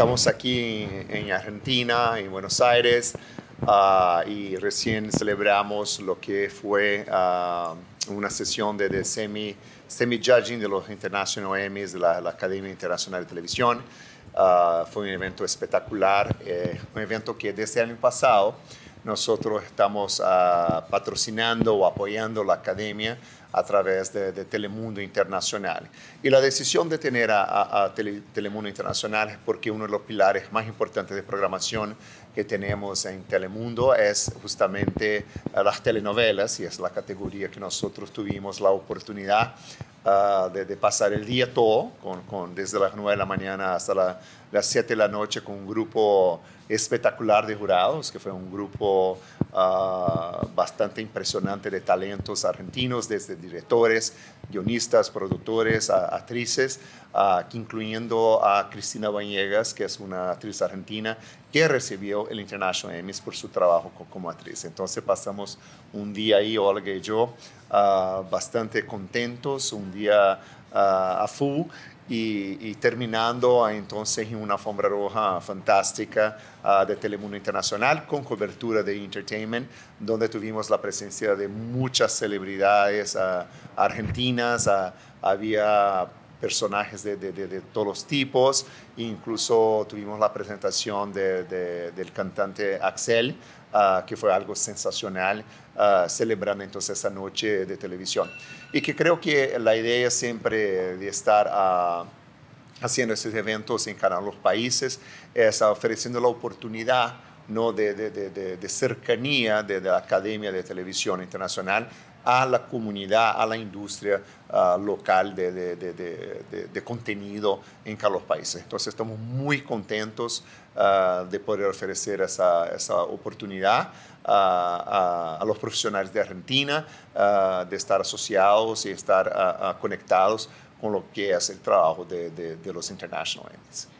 Estamos aquí en Argentina, en Buenos Aires, ah, y recién celebramos lo que fue ah, una sesión de, semi, semi, judging de los International Emmys de la, Academia Internacional de Televisión. Ah, fue un evento espectacular, eh, un evento que desde el año pasado nosotros estamos ah, patrocinando o apoyando la academia a través de, Telemundo Internacional. Y la decisión de tener a, Telemundo Internacional es porque uno de los pilares más importantes de programación que tenemos en Telemundo es justamente ah, las telenovelas y es la categoría que nosotros tuvimos la oportunidad Ah, de, pasar el día todo, con, desde las 9 de la mañana hasta las 7 de la noche, con un grupo espectacular de jurados, que fue un grupo ah, impresionante de talentos argentinos, desde directores, guionistas, productores, actrices, incluyendo a Cristina Bañegas, que es una actriz argentina que recibió el International Emmys por su trabajo como actriz. Entonces pasamos un día ahí, Olga y yo, ah, bastante contentos, un día a full y, terminando entonces en una alfombra roja fantástica ah, de Telemundo Internacional con cobertura de Entertainment, donde tuvimos la presencia de muchas celebridades ah, argentinas, ah, había personajes de, todos los tipos. Incluso tuvimos la presentación del cantante Axel, ah, que fue algo sensacional, ah, celebrando entonces esa noche de televisión. Y que creo que la idea siempre de estar ah, haciendo esos eventos en cada uno de los países es ofreciendo la oportunidad ¿no? de, cercanía de la Academia de Televisión Internacional a la comunidad, a la industria ah, local de, contenido en cada los países. Entonces estamos muy contentos ah, de poder ofrecer esa, esa oportunidad. Ah, a, los profesionales de Argentina, de estar asociados y estar conectados con lo que es el trabajo de, los international entities.